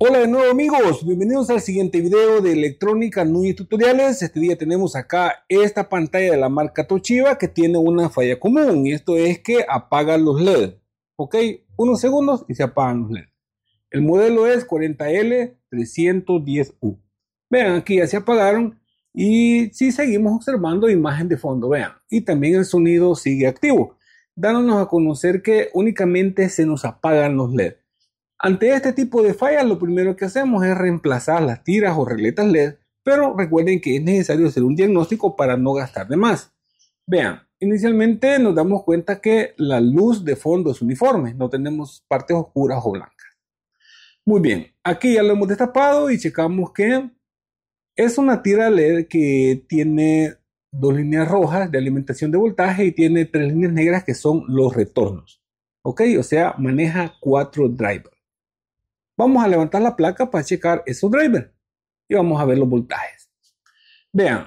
Hola de nuevo amigos, bienvenidos al siguiente video de Electrónica y Tutoriales. Este día tenemos acá esta pantalla de la marca Toshiba que tiene una falla común y esto es que apaga los LED. Ok, unos segundos y se apagan los LED. El modelo es 40L310U. Vean, aquí ya se apagaron y si seguimos observando imagen de fondo, vean. Y también el sonido sigue activo, dándonos a conocer que únicamente se nos apagan los LED. Ante este tipo de fallas, lo primero que hacemos es reemplazar las tiras o reletas LED, pero recuerden que es necesario hacer un diagnóstico para no gastar de más. Vean, inicialmente nos damos cuenta que la luz de fondo es uniforme, no tenemos partes oscuras o blancas. Muy bien, aquí ya lo hemos destapado y checamos que es una tira LED que tiene dos líneas rojas de alimentación de voltaje y tiene tres líneas negras que son los retornos. ¿Ok? O sea, maneja cuatro drivers. Vamos a levantar la placa para checar esos drivers y vamos a ver los voltajes. Vean,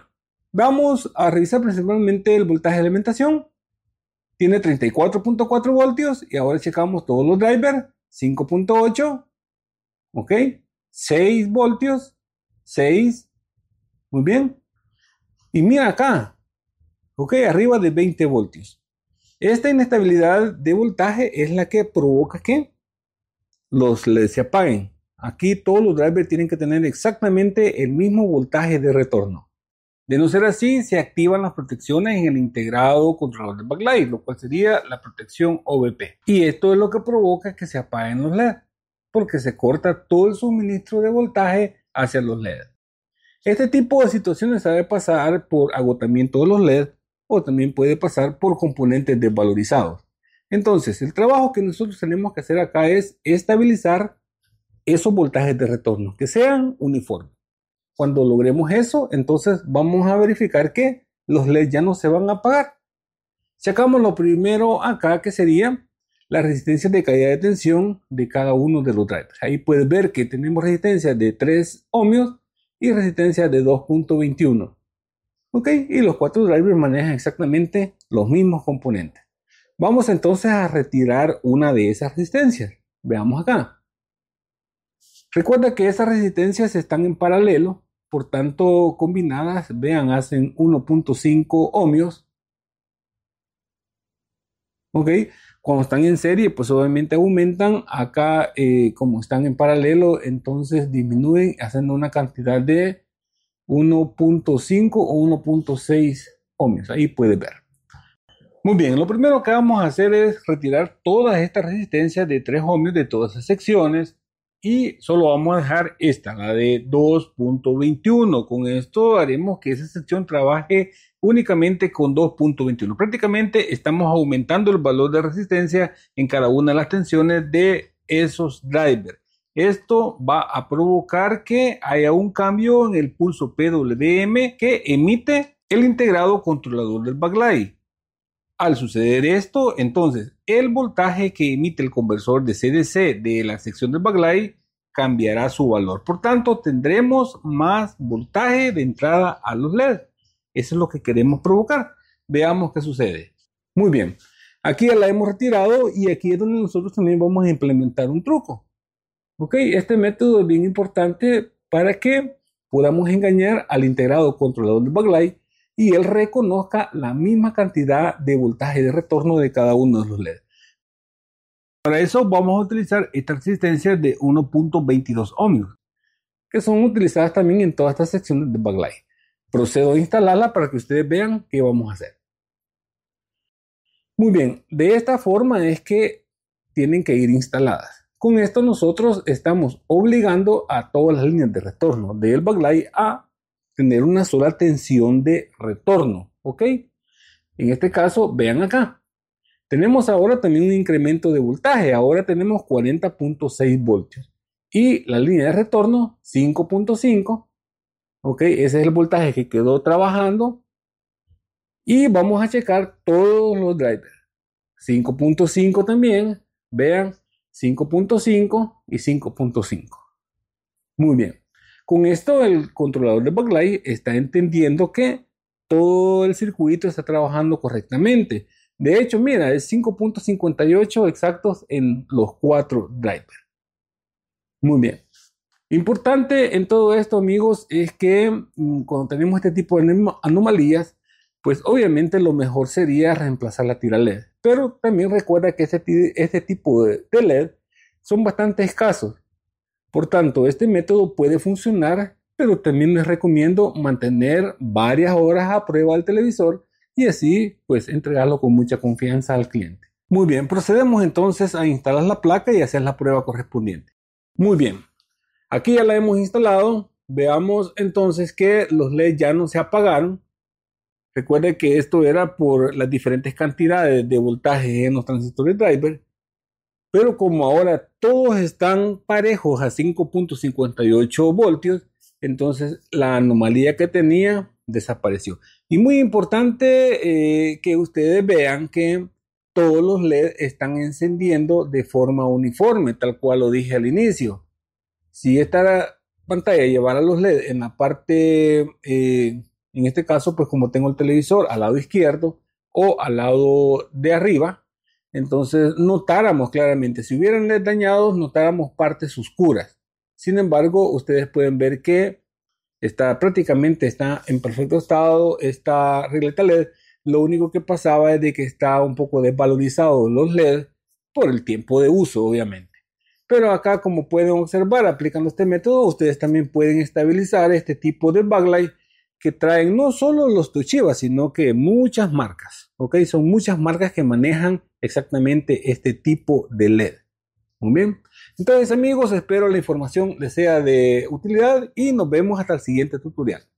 vamos a revisar principalmente el voltaje de alimentación. Tiene 34.4 voltios y ahora checamos todos los drivers. 5.8, ok, 6 voltios, 6, muy bien. Y mira acá, ok, arriba de 20 voltios. Esta inestabilidad de voltaje es la que provoca que los LED se apaguen. Aquí todos los drivers tienen que tener exactamente el mismo voltaje de retorno. De no ser así, se activan las protecciones en el integrado controlador de backlight, lo cual sería la protección OVP. Y esto es lo que provoca que se apaguen los LED, porque se corta todo el suministro de voltaje hacia los LED. Este tipo de situaciones sabe pasar por agotamiento de los LED o también puede pasar por componentes desvalorizados. Entonces, el trabajo que nosotros tenemos que hacer acá es estabilizar esos voltajes de retorno, que sean uniformes. Cuando logremos eso, entonces vamos a verificar que los LEDs ya no se van a apagar. Sacamos lo primero acá, que sería la resistencia de caída de tensión de cada uno de los drivers. Ahí puedes ver que tenemos resistencia de 3 ohmios y resistencia de 2.21. ¿Ok? Y los cuatro drivers manejan exactamente los mismos componentes. Vamos entonces a retirar una de esas resistencias. Veamos acá. Recuerda que esas resistencias están en paralelo, por tanto combinadas, vean, hacen 1.5 ohmios. ¿Ok? Cuando están en serie, pues obviamente aumentan. Acá, eh, como están en paralelo, entonces disminuyen, haciendo una cantidad de 1.5 o 1.6 ohmios. Ahí puede ver. Muy bien, lo primero que vamos a hacer es retirar todas estas resistencias de 3 ohmios de todas las secciones y solo vamos a dejar esta, la de 2.21. Con esto haremos que esa sección trabaje únicamente con 2.21. Prácticamente estamos aumentando el valor de resistencia en cada una de las tensiones de esos drivers. Esto va a provocar que haya un cambio en el pulso PWM que emite el integrado controlador del backlight. Al suceder esto, entonces el voltaje que emite el conversor de CDC de la sección del backlight cambiará su valor. Por tanto, tendremos más voltaje de entrada a los LEDs. Eso es lo que queremos provocar. Veamos qué sucede. Muy bien. Aquí ya la hemos retirado y aquí es donde nosotros también vamos a implementar un truco. Ok, este método es bien importante para que podamos engañar al integrado controlador del backlight y él reconozca la misma cantidad de voltaje de retorno de cada uno de los LEDs. Para eso vamos a utilizar esta resistencia de 1.22 ohmios, que son utilizadas también en todas estas secciones de backlight. Procedo a instalarla para que ustedes vean qué vamos a hacer. Muy bien, de esta forma es que tienen que ir instaladas. Con esto nosotros estamos obligando a todas las líneas de retorno del backlight a tener una sola tensión de retorno, ¿ok? En este caso, vean acá. Tenemos ahora también un incremento de voltaje, ahora tenemos 40.6 voltios. Y la línea de retorno, 5.5, ¿ok? Ese es el voltaje que quedó trabajando. Y vamos a checar todos los drivers. 5.5 también, vean, 5.5 y 5.5. Muy bien. Con esto el controlador de backlight está entendiendo que todo el circuito está trabajando correctamente. De hecho, mira, es 5.58 exactos en los cuatro drivers. Muy bien. Importante en todo esto, amigos, es que mm, cuando tenemos este tipo de anomalías, pues obviamente lo mejor sería reemplazar la tira LED. Pero también recuerda que este, este tipo de, de LED son bastante escasos por tanto, este método puede funcionar, pero también les recomiendo mantener varias horas a prueba al televisor y así pues entregarlo con mucha confianza al cliente. Muy bien, procedemos entonces a instalar la placa y hacer la prueba correspondiente. Muy bien, aquí ya la hemos instalado. Veamos entonces que los LEDs ya no se apagaron. Recuerde que esto era por las diferentes cantidades de voltaje en los transistores driver pero como ahora todos están parejos a 5.58 voltios, entonces la anomalía que tenía desapareció. Y muy importante eh, que ustedes vean que todos los LEDs están encendiendo de forma uniforme, tal cual lo dije al inicio. Si esta pantalla llevara los LEDs en la parte, eh, en este caso, pues como tengo el televisor al lado izquierdo o al lado de arriba, entonces notáramos claramente, si hubieran dañados, notáramos partes oscuras. Sin embargo, ustedes pueden ver que está prácticamente está en perfecto estado esta regleta LED. Lo único que pasaba es de que está un poco desvalorizado los LED por el tiempo de uso, obviamente. Pero acá, como pueden observar, aplicando este método, ustedes también pueden estabilizar este tipo de backlight que traen no solo los Toshiba, sino que muchas marcas. ¿ok? Son muchas marcas que manejan exactamente este tipo de LED. Muy bien. Entonces amigos, espero la información les sea de utilidad y nos vemos hasta el siguiente tutorial.